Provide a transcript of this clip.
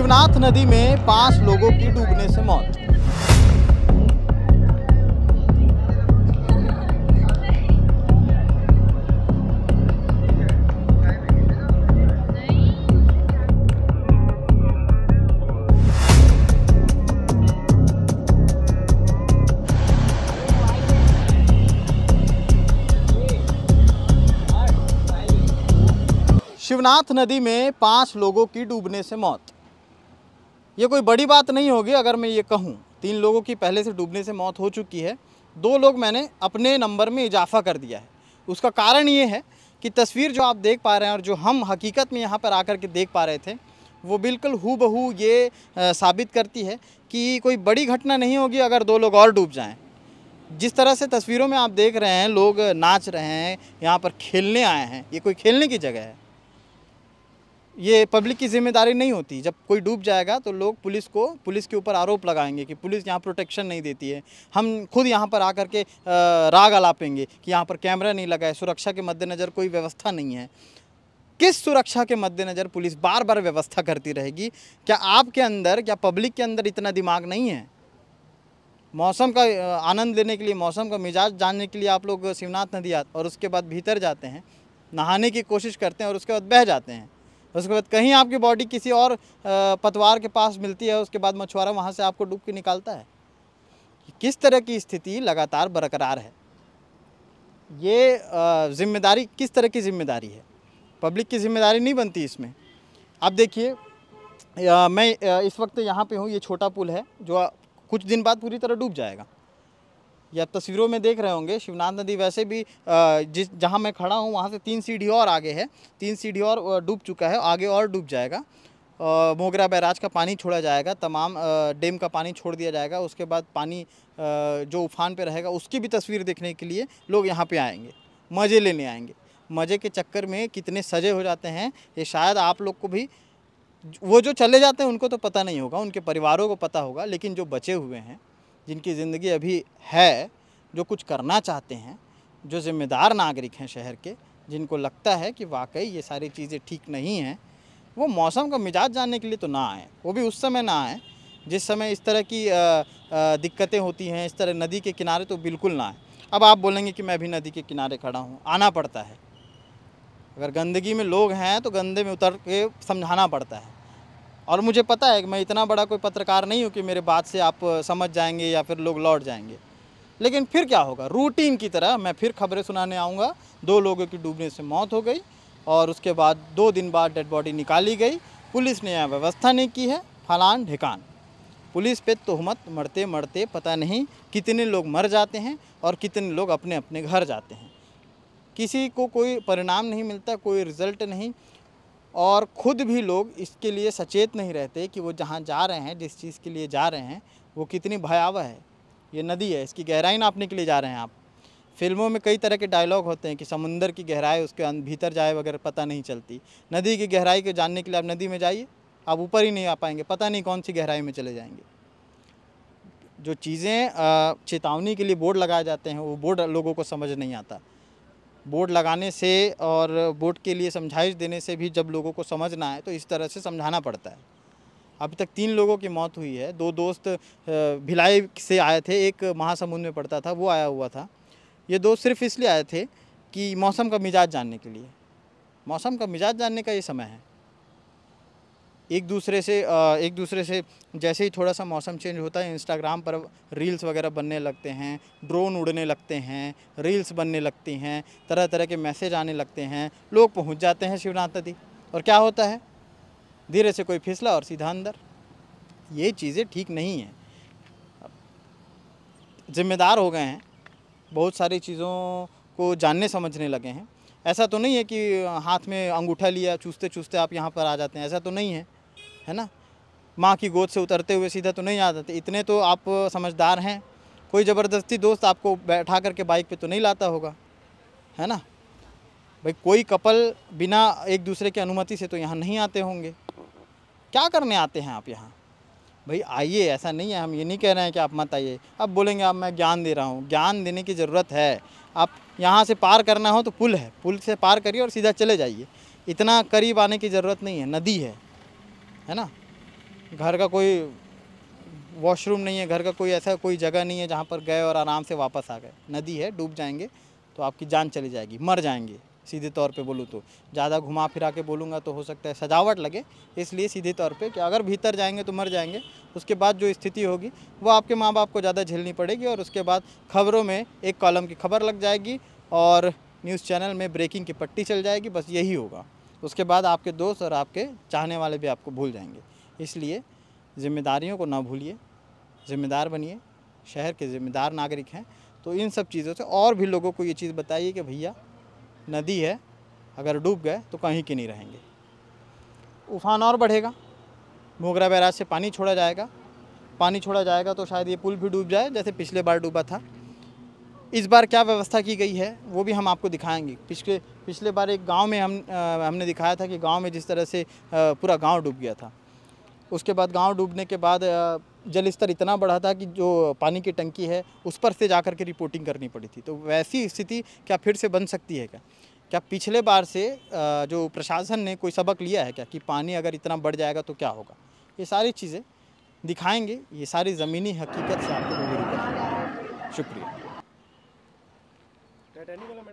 शिवनाथ नदी में पांच लोगों की डूबने से मौत शिवनाथ नदी में पांच लोगों की डूबने से मौत ये कोई बड़ी बात नहीं होगी अगर मैं ये कहूँ तीन लोगों की पहले से डूबने से मौत हो चुकी है दो लोग मैंने अपने नंबर में इजाफा कर दिया है उसका कारण ये है कि तस्वीर जो आप देख पा रहे हैं और जो हम हकीकत में यहाँ पर आकर के देख पा रहे थे वो बिल्कुल हु बहू ये आ, साबित करती है कि कोई बड़ी घटना नहीं होगी अगर दो लोग और डूब जाएं जिस तरह से तस्वीरों में आप देख रहे हैं लोग नाच रहे हैं यहाँ पर खेलने आए हैं ये कोई खेलने की जगह है ये पब्लिक की जिम्मेदारी नहीं होती जब कोई डूब जाएगा तो लोग पुलिस को पुलिस के ऊपर आरोप लगाएंगे कि पुलिस यहाँ प्रोटेक्शन नहीं देती है हम खुद यहाँ पर आकर के राग अलापेंगे कि यहाँ पर कैमरा नहीं लगा है सुरक्षा के मद्देनज़र कोई व्यवस्था नहीं है किस सुरक्षा के मद्देनज़र पुलिस बार बार व्यवस्था करती रहेगी क्या आपके अंदर क्या पब्लिक के अंदर इतना दिमाग नहीं है मौसम का आनंद लेने के लिए मौसम का मिजाज जानने के लिए आप लोग शिवनाथ नदी और उसके बाद भीतर जाते हैं नहाने की कोशिश करते हैं और उसके बाद बह जाते हैं उसके बाद कहीं आपकी बॉडी किसी और पतवार के पास मिलती है उसके बाद मछुआरा वहाँ से आपको डूब के निकालता है किस तरह की स्थिति लगातार बरकरार है ये जिम्मेदारी किस तरह की जिम्मेदारी है पब्लिक की जिम्मेदारी नहीं बनती इसमें आप देखिए मैं इस वक्त यहाँ पे हूँ ये छोटा पुल है जो कुछ दिन बाद पूरी तरह डूब जाएगा या तस्वीरों में देख रहे होंगे शिवनाथ नदी वैसे भी जिस जहाँ मैं खड़ा हूँ वहाँ से तीन सीढ़ी और आगे है तीन सीढ़ी और डूब चुका है आगे और डूब जाएगा मोगरा बैराज का पानी छोड़ा जाएगा तमाम डैम का पानी छोड़ दिया जाएगा उसके बाद पानी जो उफान पे रहेगा उसकी भी तस्वीर देखने के लिए लोग यहाँ पे आएंगे मज़े लेने आएंगे मज़े के चक्कर में कितने सजे हो जाते हैं ये शायद आप लोग को भी वो जो चले जाते हैं उनको तो पता नहीं होगा उनके परिवारों को पता होगा लेकिन जो बचे हुए हैं जिनकी ज़िंदगी अभी है जो कुछ करना चाहते हैं जो जिम्मेदार नागरिक हैं शहर के जिनको लगता है कि वाकई ये सारी चीज़ें ठीक नहीं हैं वो मौसम का मिजाज जानने के लिए तो ना आए वो भी उस समय ना आए जिस समय इस तरह की दिक्कतें होती हैं इस तरह नदी के किनारे तो बिल्कुल ना आए अब आप बोलेंगे कि मैं भी नदी के किनारे खड़ा हूँ आना पड़ता है अगर गंदगी में लोग हैं तो गंदे में उतर के समझाना पड़ता है और मुझे पता है कि मैं इतना बड़ा कोई पत्रकार नहीं हूँ कि मेरे बात से आप समझ जाएंगे या फिर लोग लौट जाएंगे लेकिन फिर क्या होगा रूटीन की तरह मैं फिर खबरें सुनाने आऊँगा दो लोगों की डूबने से मौत हो गई और उसके बाद दो दिन बाद डेड बॉडी निकाली गई पुलिस ने यह व्यवस्था नहीं की है फलान ढिकान पुलिस पे तोहमत मरते मरते पता नहीं कितने लोग मर जाते हैं और कितने लोग अपने अपने घर जाते हैं किसी को कोई परिणाम नहीं मिलता कोई रिजल्ट नहीं और ख़ुद भी लोग इसके लिए सचेत नहीं रहते कि वो जहाँ जा रहे हैं जिस चीज़ के लिए जा रहे हैं वो कितनी भयावह है ये नदी है इसकी गहराई नापने के लिए जा रहे हैं आप फिल्मों में कई तरह के डायलॉग होते हैं कि समुंदर की गहराई उसके भीतर जाए वगैरह पता नहीं चलती नदी की गहराई को जानने के लिए आप नदी में जाइए आप ऊपर ही नहीं आ पाएंगे पता नहीं कौन सी गहराई में चले जाएंगे जो चीज़ें चेतावनी के लिए बोर्ड लगाए जाते हैं वो बोर्ड लोगों को समझ नहीं आता बोर्ड लगाने से और बोर्ड के लिए समझाइश देने से भी जब लोगों को समझना है तो इस तरह से समझाना पड़ता है अभी तक तीन लोगों की मौत हुई है दो दोस्त भिलाई से आए थे एक महासमुंद में पड़ता था वो आया हुआ था ये दोस्त सिर्फ इसलिए आए थे कि मौसम का मिजाज जानने के लिए मौसम का मिजाज जानने का ये समय है एक दूसरे से एक दूसरे से जैसे ही थोड़ा सा मौसम चेंज होता है इंस्टाग्राम पर रील्स वगैरह बनने लगते हैं ड्रोन उड़ने लगते हैं रील्स बनने लगती हैं तरह तरह के मैसेज आने लगते हैं लोग पहुंच जाते हैं शिवनाथ नदी और क्या होता है धीरे से कोई फिसला और सीधा अंदर ये चीज़ें ठीक नहीं हैं जिम्मेदार हो गए हैं बहुत सारी चीज़ों को जानने समझने लगे हैं ऐसा तो नहीं है कि हाथ में अंगूठा लिया चूसते चूसते आप यहाँ पर आ जाते हैं ऐसा तो नहीं है है ना माँ की गोद से उतरते हुए सीधा तो नहीं आ जाते इतने तो आप समझदार हैं कोई ज़बरदस्ती दोस्त आपको बैठा करके बाइक पे तो नहीं लाता होगा है ना भाई कोई कपल बिना एक दूसरे की अनुमति से तो यहाँ नहीं आते होंगे क्या करने आते हैं आप यहाँ भाई आइए ऐसा नहीं है हम ये नहीं कह रहे हैं कि आप मत आइए अब बोलेंगे आप मैं ज्ञान दे रहा हूँ ज्ञान देने की ज़रूरत है आप यहाँ से पार करना हो तो पुल है पुल से पार करिए और सीधा चले जाइए इतना करीब आने की ज़रूरत नहीं है नदी है है ना घर का कोई वॉशरूम नहीं है घर का कोई ऐसा कोई जगह नहीं है जहाँ पर गए और आराम से वापस आ गए नदी है डूब जाएंगे तो आपकी जान चली जाएगी मर जाएंगे सीधे तौर पे बोलूँ तो ज़्यादा घुमा फिरा के बोलूँगा तो हो सकता है सजावट लगे इसलिए सीधे तौर पे कि अगर भीतर जाएंगे तो मर जाएंगे उसके बाद जो स्थिति होगी वो आपके माँ बाप को ज़्यादा झेलनी पड़ेगी और उसके बाद खबरों में एक कॉलम की खबर लग जाएगी और न्यूज़ चैनल में ब्रेकिंग की पट्टी चल जाएगी बस यही होगा उसके बाद आपके दोस्त और आपके चाहने वाले भी आपको भूल जाएंगे इसलिए ज़िम्मेदारियों को ना भूलिए ज़िम्मेदार बनिए शहर के ज़िम्मेदार नागरिक हैं तो इन सब चीज़ों से और भी लोगों को ये चीज़ बताइए कि भैया नदी है अगर डूब गए तो कहीं के नहीं रहेंगे उफान और बढ़ेगा मोगरा बैराज से पानी छोड़ा जाएगा पानी छोड़ा जाएगा तो शायद ये पुल भी डूब जाए जैसे पिछले बार डूबा था इस बार क्या व्यवस्था की गई है वो भी हम आपको दिखाएंगे पिछले पिछले बार एक गांव में हम आ, हमने दिखाया था कि गांव में जिस तरह से आ, पूरा गांव डूब गया था उसके बाद गांव डूबने के बाद जल स्तर इतना बढ़ा था कि जो पानी की टंकी है उस पर से जा कर के रिपोर्टिंग करनी पड़ी थी तो वैसी स्थिति क्या फिर से बन सकती है क्या क्या पिछले बार से जो प्रशासन ने कोई सबक लिया है क्या कि पानी अगर इतना बढ़ जाएगा तो क्या होगा ये सारी चीज़ें दिखाएंगे ये सारी ज़मीनी हकीकत से आपको शुक्रिया